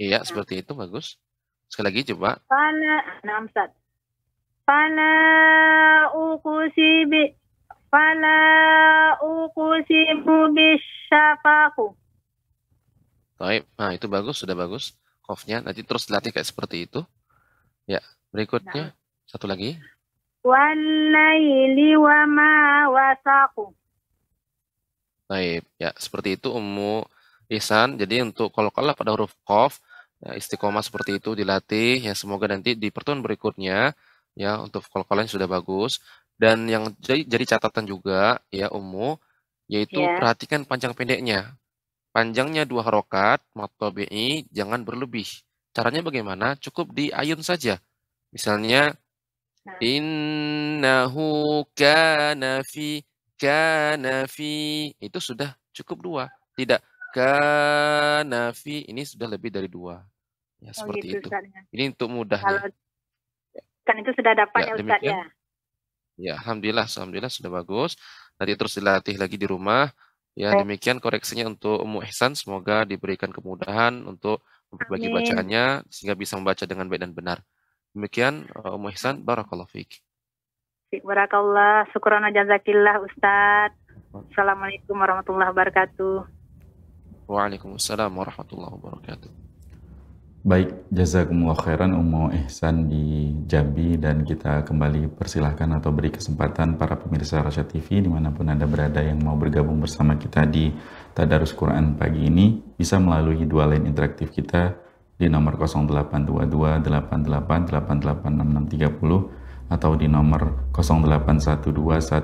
iya seperti itu bagus sekali lagi coba fala namsat fala pala bi fala ukusimu bi syafaku Baik, nah itu bagus, sudah bagus. Kofnya nanti terus dilatih kayak seperti itu. Ya, berikutnya nah. satu lagi. Wanaili wa ma wasaku. Baik, ya seperti itu Ummu Ihsan. Jadi untuk kalah pada huruf kof, ya, istiqomah seperti itu dilatih. Ya semoga nanti di pertemuan berikutnya ya untuk kolokalahnya sudah bagus. Dan yang jadi, jadi catatan juga ya Ummu, yaitu yeah. perhatikan panjang pendeknya. Panjangnya dua harokat, matobi jangan berlebih. Caranya bagaimana? Cukup di ayun saja. Misalnya nah. innahu kana fi kana fi itu sudah cukup dua. Tidak kana fi ini sudah lebih dari dua. Ya, oh, seperti gitu, itu. Ya. Ini untuk mudah. Kalau kan itu sudah dapat ya, ya Ustaz ya. Ya, alhamdulillah, alhamdulillah sudah bagus. Nanti terus dilatih lagi di rumah. Ya, demikian koreksinya untuk Umu Ihsan. Semoga diberikan kemudahan untuk berbagi Amin. bacaannya sehingga bisa membaca dengan baik dan benar. Demikian um Ihsan barakallahu fiik. Barakallah, syukuran jazakillah Ustaz. Assalamualaikum warahmatullahi wabarakatuh. Waalaikumsalam warahmatullahi wabarakatuh. Baik, jazakumullah khairan Umu Ihsan di Jambi dan kita kembali persilahkan atau beri kesempatan para pemirsa Rasya TV dimanapun Anda berada yang mau bergabung bersama kita di Tadarus Quran pagi ini bisa melalui dua line interaktif kita di nomor 0822 atau di nomor 0812 1212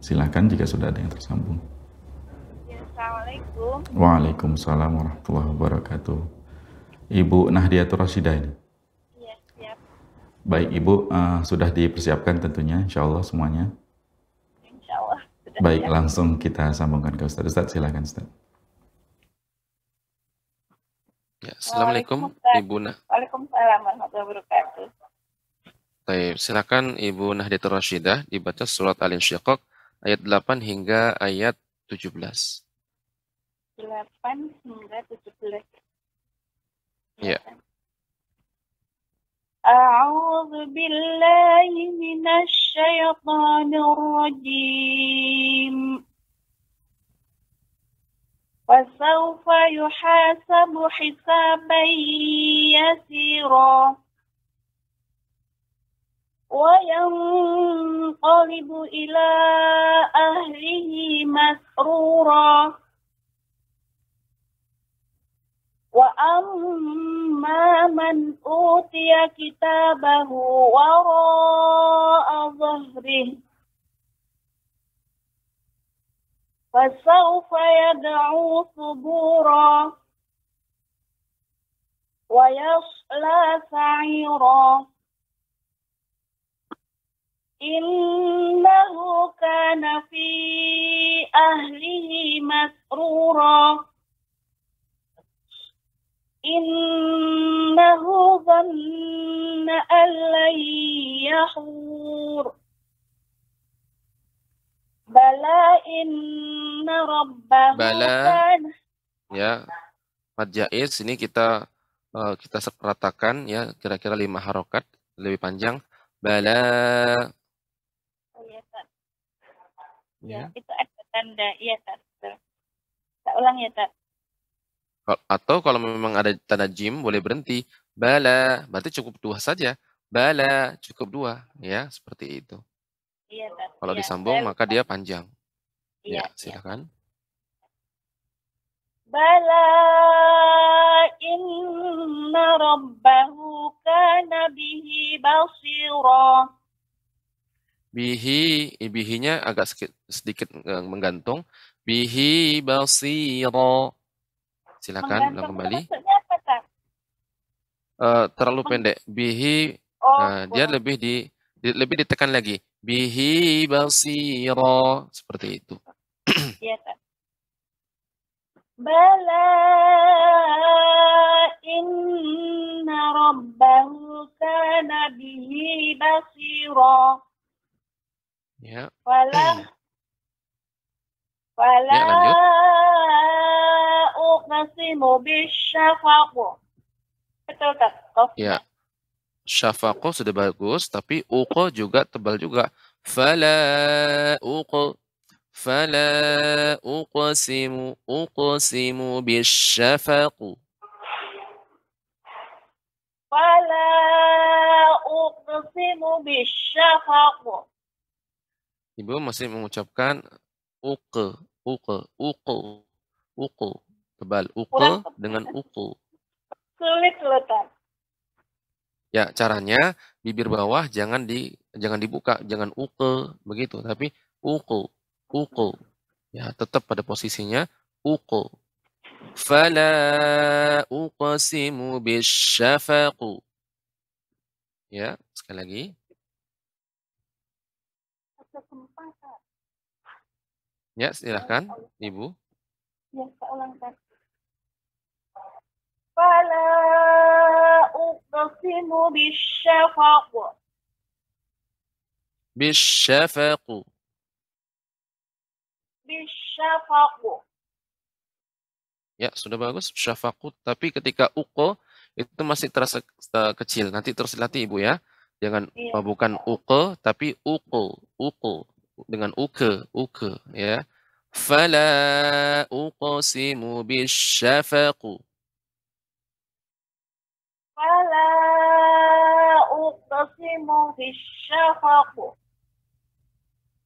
Silahkan jika sudah ada yang tersambung. Assalamualaikum. Waalaikumsalam warahmatullahi wabarakatuh. Ibu Nahdiatul Rasidah ini. Iya, siap. Baik, Ibu uh, sudah dipersiapkan tentunya insya Allah semuanya. Insya Sudah Baik, siap. langsung kita sambungkan ke Ustaz. Ustaz, silakan Ustaz. Ya, Assalamualaikum Ibu Nah. Waalaikumsalam warahmatullahi wabarakatuh. Baik, silakan Ibu Nahdiatul Rashidah dibaca surat Al-Insyiqaq ayat 8 hingga ayat 17. 8 hingga 17. Ya. Yeah. أعوذ بالله من الشيطان الرجيم وسوف يحاسب حسابا يسيرا وينقلب إلى أهله مسرورا وأما من أوتي كتابه وراء ظهره فسوف يدعو ثبورا ويصلى سعيرا إنه كان في أهله مسرورا إنه ظن أن لن يحور بلى إن ربه بلى ya mad jaiz ini kita uh, kita seratakan ya kira-kira lima harokat lebih panjang bala oh, ya, ya. ya itu ada tanda iya Tad. tak ulang ya tak atau kalau memang ada tanda jim boleh berhenti. Bala, berarti cukup dua saja. Bala, cukup dua, ya seperti itu. Iya, kalau iya, disambung maka dia panjang. Iya, ya, iya. silakan. Bala inna rabbahu kana bihi basira. Bihi, bihinya agak sedikit, sedikit eh, menggantung. Bihi basira silakan ulang kembali. Apa, uh, terlalu pendek. Bihi oh, uh, dia lebih di, di lebih ditekan lagi. Bihi basiro seperti itu. Iya, Bala inna rabbahu kana bihi basiro. Ya. Wala. Wala. Ya, uqsimu bisyafaq. Betul tak? Oh. Ya. Syafaqo sudah bagus, tapi uqo juga tebal juga. Fala uqo. Fala uqasimu uqasimu bisyafaqu. Fala uqasimu bisyafaqu. Ibu masih mengucapkan uq, uq, uq, uq tebal Uku dengan uku. Sulit loh, Tan. Ya, caranya bibir bawah jangan di jangan dibuka, jangan uke begitu, tapi uku, uku. Ya, tetap pada posisinya uku. Fala uqsimu bisyafaqu. Ya, sekali lagi. Ya, silahkan, Ibu. Ya, seolah ulang, فلا أقسم بالشفق بالشفق بالشفق Ya, sudah bagus. Syafaku. Tapi ketika uko, itu masih terasa eh, kecil. Nanti terus latih Ibu ya. Jangan, iya. bukan uko, tapi uko. Uko. Dengan uke. Uke. Ya. Fala uqsimu bisyafaqu. فلا أقسم بالشفق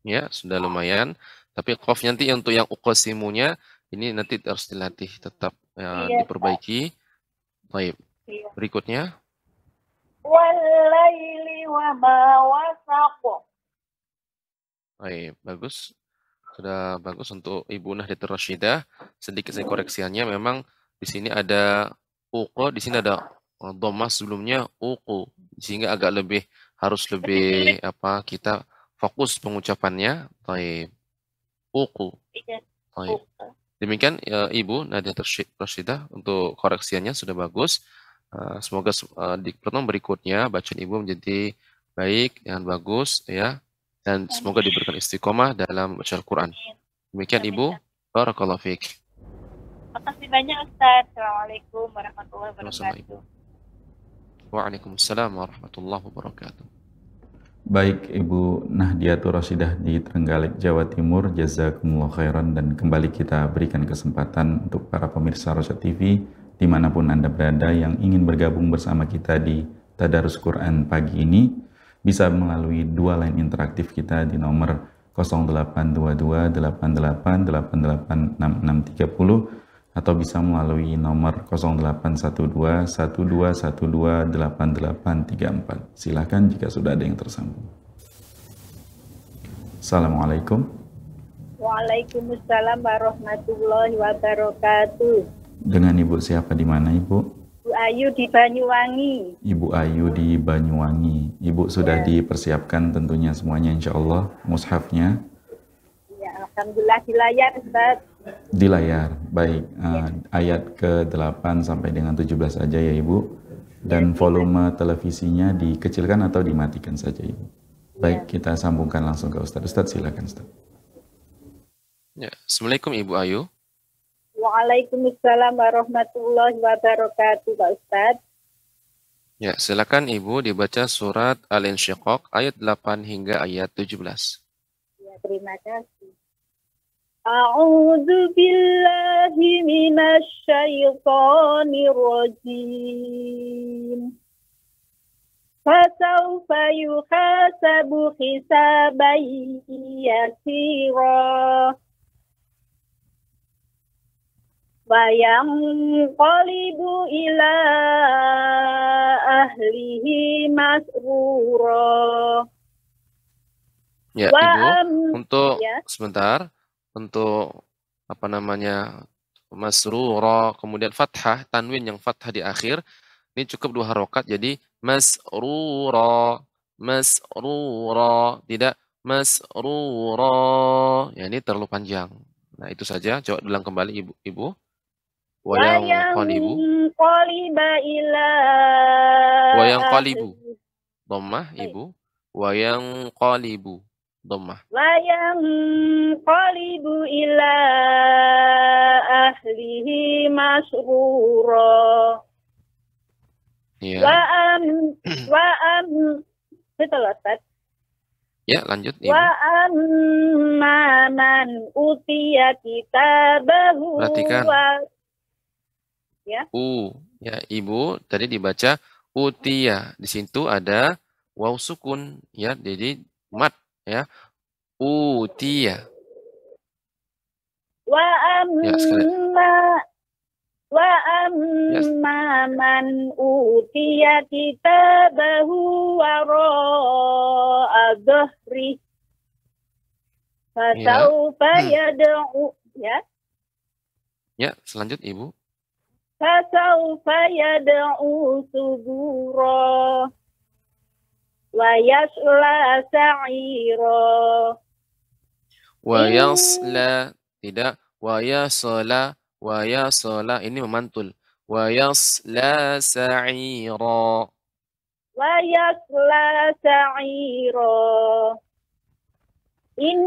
Ya, sudah lumayan. Tapi kof nanti untuk yang ukosimunya ini nanti harus dilatih tetap ya, iya, diperbaiki. Baik. Iya. Berikutnya. Walaili wa Baik, bagus. Sudah bagus untuk Ibu nah Nahdlatul Rashidah. Sedikit saya koreksiannya memang di sini ada uko di sini ada kalau sebelumnya uku sehingga agak lebih harus lebih apa kita fokus pengucapannya. Taib. Uku. Taib. Demikian ya, Ibu Nadia Rashida untuk koreksiannya sudah bagus. Eh, semoga eh, di pertemuan berikutnya bacaan Ibu menjadi baik dan bagus ya dan semoga diberikan istiqomah dalam baca Al-Quran. Demikian Ibu, Barakallahu Fik. Terima kasih banyak Ustaz. Assalamualaikum warahmatullahi wabarakatuh. Waalaikumsalam warahmatullahi wabarakatuh. Baik Ibu Nahdiatur Rasidah di Trenggalek, Jawa Timur, Jazakumullah khairan dan kembali kita berikan kesempatan untuk para pemirsa Rosyad TV dimanapun Anda berada yang ingin bergabung bersama kita di Tadarus Quran pagi ini bisa melalui dua line interaktif kita di nomor 0822 88 88 6630 atau bisa melalui nomor 0812 1212 8834. Silahkan jika sudah ada yang tersambung. Assalamualaikum. Waalaikumsalam warahmatullahi wabarakatuh. Dengan Ibu siapa di mana Ibu? Ibu Ayu di Banyuwangi. Ibu Ayu di Banyuwangi. Ibu sudah ya. dipersiapkan tentunya semuanya insya Allah. Mushafnya. Ya, Alhamdulillah layar, Ustaz. Di layar, baik. Uh, ayat ke-8 sampai dengan 17 aja ya Ibu. Dan volume televisinya dikecilkan atau dimatikan saja Ibu. Baik, ya. kita sambungkan langsung ke Ustadz. Ustadz silakan Ustadz. Ya. Assalamualaikum Ibu Ayu. Waalaikumsalam warahmatullahi wabarakatuh Pak Ustadz. Ya, silakan Ibu dibaca surat Al-Insyiqaq ayat 8 hingga ayat 17. Ya, terima kasih. أعوذ بالله من الشيطان الرجيم فسوف يحاسب حسابا يسيرا وينقلب إلى أهله مسرورا Ya, Ibu, untuk ya. sebentar untuk apa namanya masrura kemudian fathah tanwin yang fathah di akhir ini cukup dua harokat jadi masrura masrura tidak masrura ya ini terlalu panjang nah itu saja coba ulang kembali ibu ibu wayang qalibu qaliba ila wayang qalibu dhammah ibu wayang qalibu Dhammah. La qalibu ila ahlihi masrura. Ya. Wa am wa am itu Ya, lanjut. Ibu. Wa amma man utiya kitabahu Perhatikan. Wa... Ya. U. Ya, Ibu, tadi dibaca utiya. Di situ ada waw sukun, ya. Jadi mat ya utia uh, wa ya, amma wa ya. amma man utia kita bahu waro adhri ya. Hmm. ya ya selanjut ibu fasawfa yad'u subura ويصلى سعيرا ويصلى tidak wa yasla ini memantul sa'ira wa yasla saira.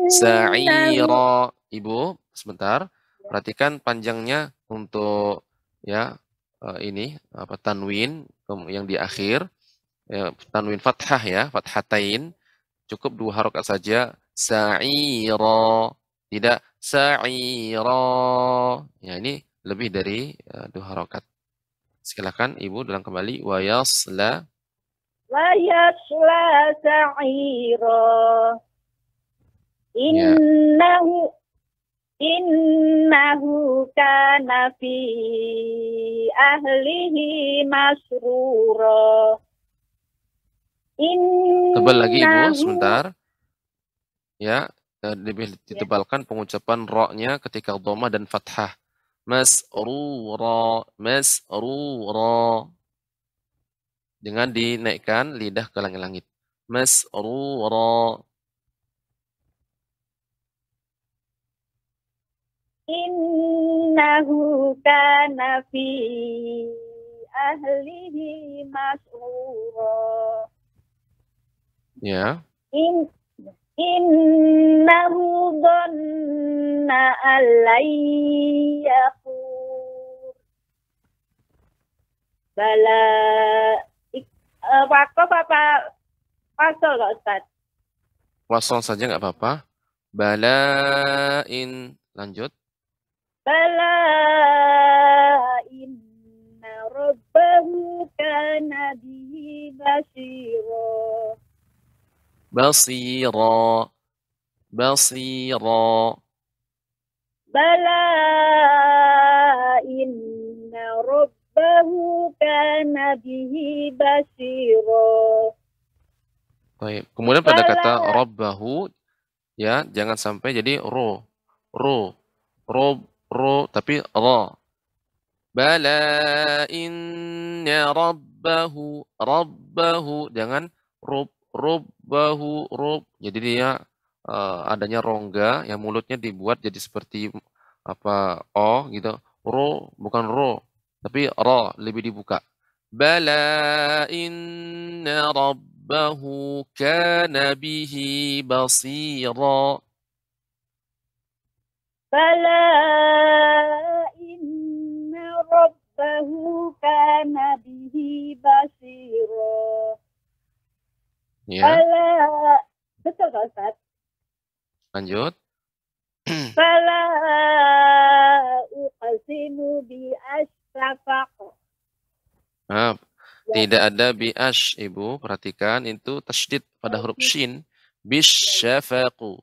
Saira, Ibu sebentar perhatikan panjangnya untuk ya eh, ini apa tanwin yang di akhir ya, tanwin fathah ya, fathatain. Cukup dua harokat saja. Sa'ira. Tidak sa'ira. Ya, ini lebih dari uh, dua harokat. Silakan Ibu dalam kembali. Wa yasla. Wa yasla sa'ira. Ya. Innahu Innahu kana fi ahlihi Tebal lagi Ibu, sebentar. Ya, eh, lebih ya. ditebalkan ya. pengucapan roknya nya ketika doma dan fathah. Masrura, masrura. Dengan dinaikkan lidah ke langit-langit. Masrura. Innahu kana fi ahlihi masrura. Ya. In, innahu dhanna alayyakur. Bala ik, uh, wakof apa wasol gak Ustaz? Wasol saja nggak apa-apa. Bala in lanjut. Bala inna rabbahu kana bihi basira. بصيرا بصيرا بلى إن ربه كان به بصيرا طيب Kemudian pada kata robbahu ya jangan sampai jadi ro ro ro ro tapi ro bala inna rabbahu rabbahu jangan rub, rub bahu rub. Jadi dia uh, adanya rongga yang mulutnya dibuat jadi seperti apa o gitu. Ro bukan ro, tapi ro lebih dibuka. Bala inna rabbahu kana bihi basira. Bala inna rabbahu kana bihi basira. Ya. Fala betul kan, Ustaz. Lanjut. Fala uqsimu bi asfaq. Nah, ya. tidak ada bi ash, Ibu. Perhatikan itu tasydid pada huruf shin. Bisyafaqu.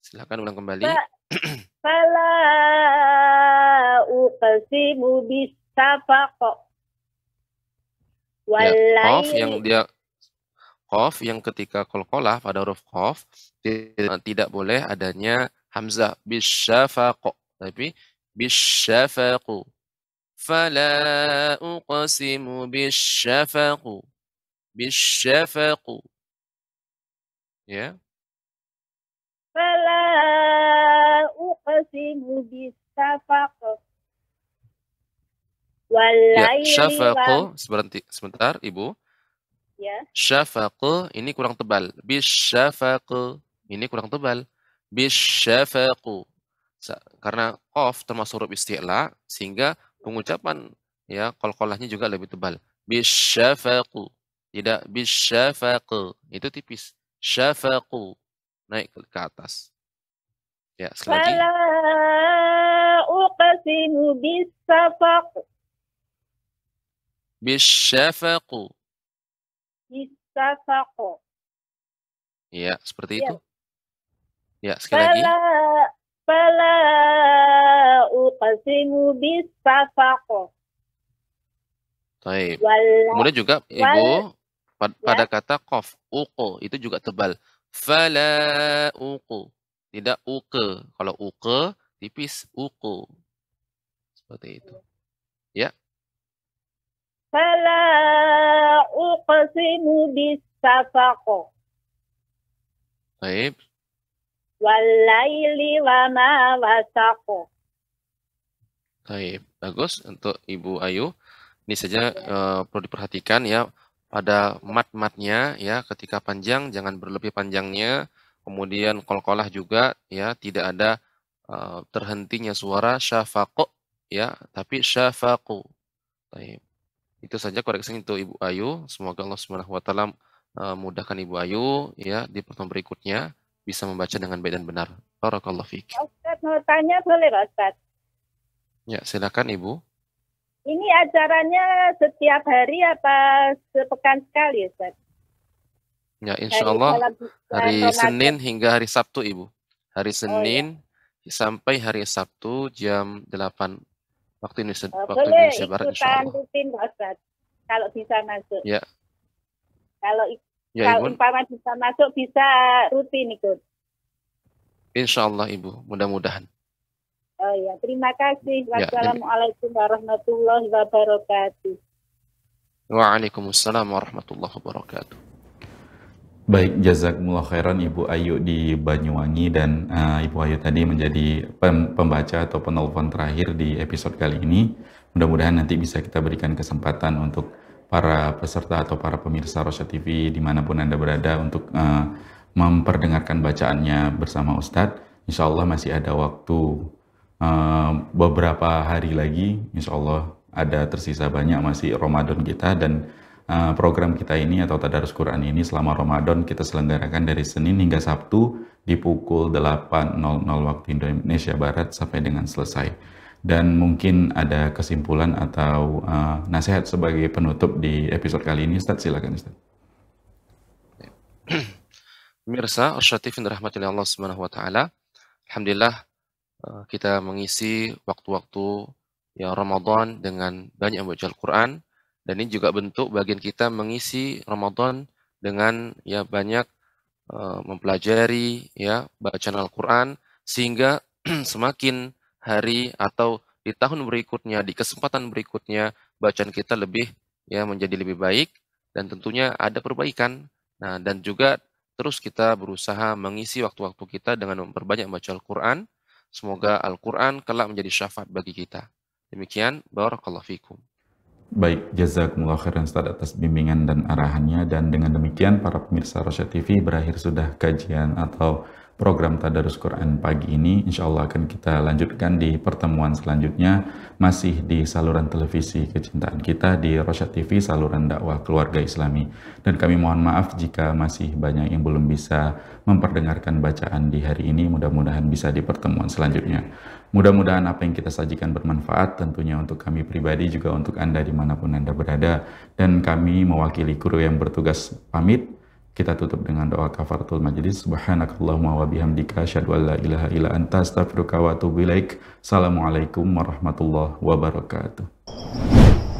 Silakan ulang kembali. Fala uqsimu bisyafaq. Ya, of yang dia kof yang ketika kolkolah pada huruf kof eh, tidak boleh adanya hamzah bisyafaq tapi bisyafaq fala uqsimu bisyafaq bisyafaq ya fala uqsimu bisyafaq Ya, syafaqu sebentar, Ibu. Ya. Syafaqu ini kurang tebal. Bisyafaqu ini kurang tebal. Bisyafaqu. Karena qaf termasuk huruf isti'la sehingga pengucapan ya kol juga lebih tebal. Bisyafaqu. Tidak bisyafaqu. Itu tipis. Syafaqu naik ke ke atas. Ya, selagi. Fala uqsimu bisyafaqu. Bisyafaqu istasako. Iya, seperti iya. itu. Ya, sekali fala, lagi. Fala uqasimu bisafako. Baik. Kemudian juga Ibu wala, ya. pada ya. kata kof, uqu itu juga tebal. Fala uqu. Tidak uke. Kalau uke tipis uqu. Seperti itu. Ya. فلا أقسم Baik طيب والليل وما وسق طيب bagus untuk Ibu Ayu ini saja uh, perlu diperhatikan ya pada mat-matnya ya ketika panjang jangan berlebih panjangnya kemudian kol-kolah juga ya tidak ada uh, terhentinya suara syafaqo ya tapi syafaqu. Baik. Itu saja koreksi untuk Ibu Ayu. Semoga Allah Subhanahu wa taala eh, mudahkan Ibu Ayu ya di pertemuan berikutnya bisa membaca dengan baik dan benar. Barakallahu fiik. Ya, Ustaz mau tanya boleh Ustaz? Ya, silakan Ibu. Ini acaranya setiap hari apa sepekan sekali Ustaz? Ya, insya Allah hari Senin hingga hari Sabtu Ibu. Hari Senin oh, ya. sampai hari Sabtu jam 8 Waktu Indonesia, uh, waktu boleh Indonesia Barat, ikutan rutin Pak Ustaz. Kalau bisa masuk. Ya. Kalau ya, kalau umpama bisa masuk bisa rutin ikut. Insya Allah Ibu, mudah-mudahan. Oh ya, terima kasih. Ya, Wassalamualaikum warahmatullahi wabarakatuh. Waalaikumsalam warahmatullahi wabarakatuh. Baik, jazakumullah khairan Ibu Ayu di Banyuwangi dan uh, Ibu Ayu tadi menjadi pem pembaca atau penelpon terakhir di episode kali ini. Mudah-mudahan nanti bisa kita berikan kesempatan untuk para peserta atau para pemirsa Rosya TV dimanapun Anda berada untuk uh, memperdengarkan bacaannya bersama Ustadz. Insya Allah masih ada waktu uh, beberapa hari lagi. Insya Allah ada tersisa banyak masih Ramadan kita dan Eh, program kita ini atau Tadarus Quran ini selama Ramadan kita selenggarakan dari Senin hingga Sabtu di pukul 8.00 waktu Indonesia Barat sampai dengan selesai. Dan mungkin ada kesimpulan atau uh, nasihat sebagai penutup di episode kali ini, Ustaz. Silakan, Ustaz. Pemirsa, Arsyatifin rahmatullahi Allah Subhanahu wa taala. Alhamdulillah eh, kita mengisi waktu-waktu ya Ramadan dengan banyak membaca Al-Qur'an dan ini juga bentuk bagian kita mengisi Ramadan dengan ya banyak uh, mempelajari ya bacaan Al-Qur'an sehingga semakin hari atau di tahun berikutnya, di kesempatan berikutnya bacaan kita lebih ya menjadi lebih baik dan tentunya ada perbaikan. Nah, dan juga terus kita berusaha mengisi waktu-waktu kita dengan memperbanyak baca Al-Qur'an. Semoga Al-Qur'an kelak menjadi syafaat bagi kita. Demikian, barakallahu fikum. Baik, jazakumullah khairan Ustaz atas bimbingan dan arahannya dan dengan demikian para pemirsa Rosya TV berakhir sudah kajian atau program Tadarus Quran pagi ini. Insya Allah akan kita lanjutkan di pertemuan selanjutnya masih di saluran televisi kecintaan kita di Rosya TV saluran dakwah keluarga Islami. Dan kami mohon maaf jika masih banyak yang belum bisa memperdengarkan bacaan di hari ini. Mudah-mudahan bisa di pertemuan selanjutnya. Mudah-mudahan apa yang kita sajikan bermanfaat tentunya untuk kami pribadi juga untuk Anda dimanapun Anda berada. Dan kami mewakili kru yang bertugas pamit. Kita tutup dengan doa kafaratul majlis. Subhanakallahumma wabihamdika. bihamdika an ilaha ila anta Astagfirullah wa atubu ilaik. Assalamualaikum warahmatullahi wabarakatuh.